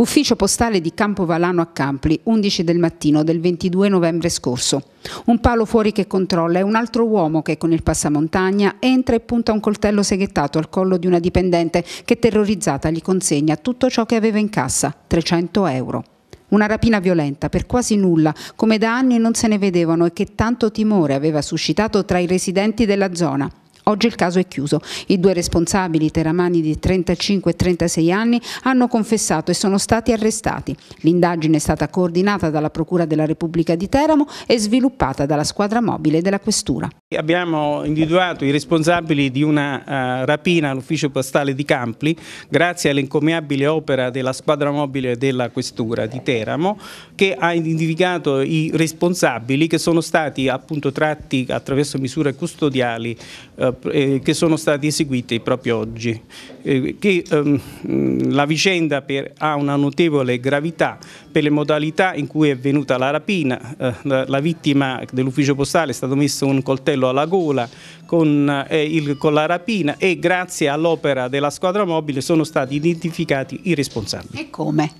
Ufficio postale di Campovallano a Campli, 11 del mattino del 22 novembre scorso. Un palo fuori che controlla e un altro uomo che con il passamontagna entra e punta un coltello seghettato al collo di una dipendente che terrorizzata gli consegna tutto ciò che aveva in cassa, 300 euro. Una rapina violenta per quasi nulla, come da anni non se ne vedevano e che tanto timore aveva suscitato tra i residenti della zona. Oggi il caso è chiuso. I due responsabili teramani di 35 e 36 anni hanno confessato e sono stati arrestati. L'indagine è stata coordinata dalla Procura della Repubblica di Teramo e sviluppata dalla squadra mobile della Questura. Abbiamo individuato i responsabili di una uh, rapina all'ufficio postale di Campli grazie all'incomiabile opera della squadra mobile della Questura di Teramo che ha identificato i responsabili che sono stati appunto tratti attraverso misure custodiali uh, eh, eh, che sono stati eseguiti proprio oggi. Eh, che, ehm, mm, la vicenda per, ha una notevole gravità per le modalità in cui è avvenuta la rapina, eh, la, la, vittima dell'ufficio postale è stato messo un coltello alla gola con, eh, il, con la rapina e grazie all'opera della squadra mobile sono stati identificati i responsabili. E come?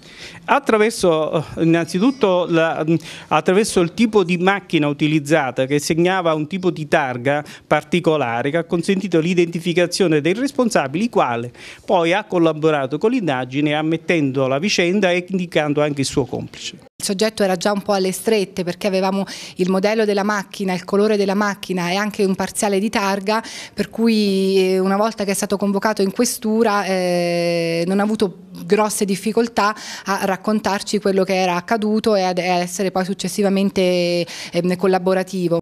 Attraverso innanzitutto la, mm, attraverso il tipo di macchina utilizzata che segnava un tipo di targa particolare ha consentito l'identificazione dei responsabili, quale poi ha collaborato con l'indagine ammettendo la vicenda e indicando anche il suo complice. Il soggetto era già un po' alle strette perché avevamo il modello della macchina, il colore della macchina e anche un parziale di targa per cui eh, una volta che è stato convocato in questura eh, non ha avuto grosse difficoltà a raccontarci quello che era accaduto e ad essere poi successivamente eh, collaborativo.